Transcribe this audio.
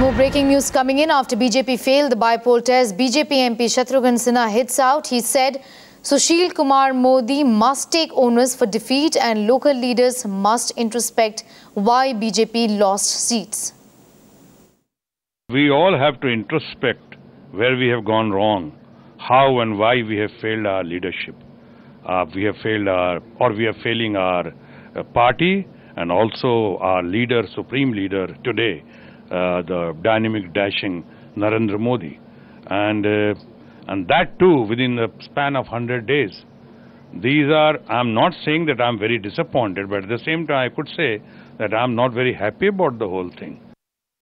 More breaking news coming in after BJP failed the by-poll test. BJP MP Shatrughan Sinha hits out. He said Sushil Kumar Modi must take onus for defeat and local leaders must introspect why BJP lost seats. We all have to introspect where we have gone wrong, how and why we have failed our leadership. Uh, we have failed our, or we are failing our uh, party and also our leader, supreme leader today. Uh, the dynamic, dashing Narendra Modi, and uh, and that too within the span of 100 days. These are. I'm not saying that I'm very disappointed, but at the same time, I could say that I'm not very happy about the whole thing.